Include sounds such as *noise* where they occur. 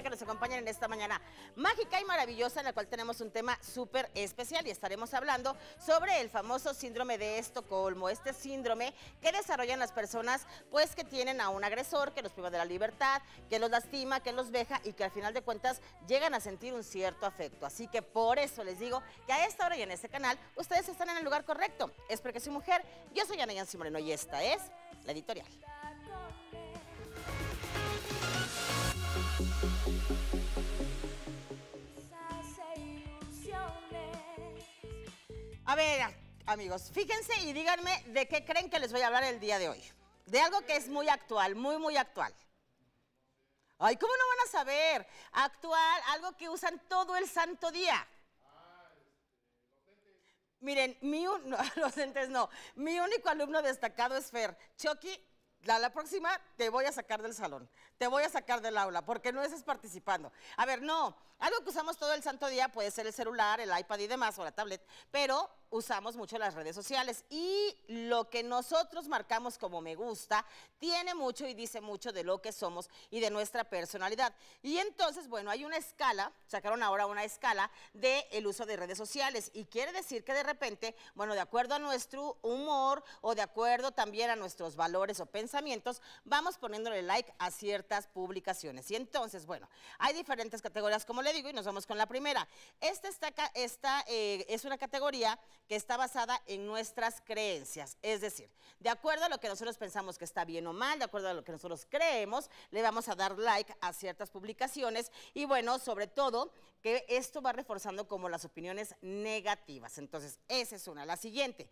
que nos acompañen en esta mañana mágica y maravillosa en la cual tenemos un tema súper especial y estaremos hablando sobre el famoso síndrome de Estocolmo, este síndrome que desarrollan las personas pues que tienen a un agresor que los priva de la libertad, que los lastima, que los veja y que al final de cuentas llegan a sentir un cierto afecto. Así que por eso les digo que a esta hora y en este canal ustedes están en el lugar correcto. Es porque soy mujer, yo soy Ana Yancy Moreno y esta es la editorial. A ver, amigos, fíjense y díganme de qué creen que les voy a hablar el día de hoy. De algo que es muy actual, muy, muy actual. Ay, ¿cómo no van a saber? Actual, algo que usan todo el santo día. Miren, mi *laughs* los entes no. Mi único alumno destacado es Fer. Chucky, la, la, próxima te voy a sacar del salón, te voy a sacar del aula, porque no estás participando. A ver, no, algo que usamos todo el santo día puede ser el celular, el iPad y demás, o la tablet, pero usamos mucho las redes sociales y lo que nosotros marcamos como me gusta tiene mucho y dice mucho de lo que somos y de nuestra personalidad. Y entonces, bueno, hay una escala, sacaron ahora una escala del uso de redes sociales y quiere decir que de repente, bueno, de acuerdo a nuestro humor o de acuerdo también a nuestros valores o pensamientos, vamos poniéndole like a ciertas publicaciones. Y entonces, bueno, hay diferentes categorías, como le digo, y nos vamos con la primera. Esta, está, esta eh, es una categoría que está basada en nuestras creencias. Es decir, de acuerdo a lo que nosotros pensamos que está bien o mal, de acuerdo a lo que nosotros creemos, le vamos a dar like a ciertas publicaciones y bueno, sobre todo que esto va reforzando como las opiniones negativas. Entonces, esa es una. La siguiente,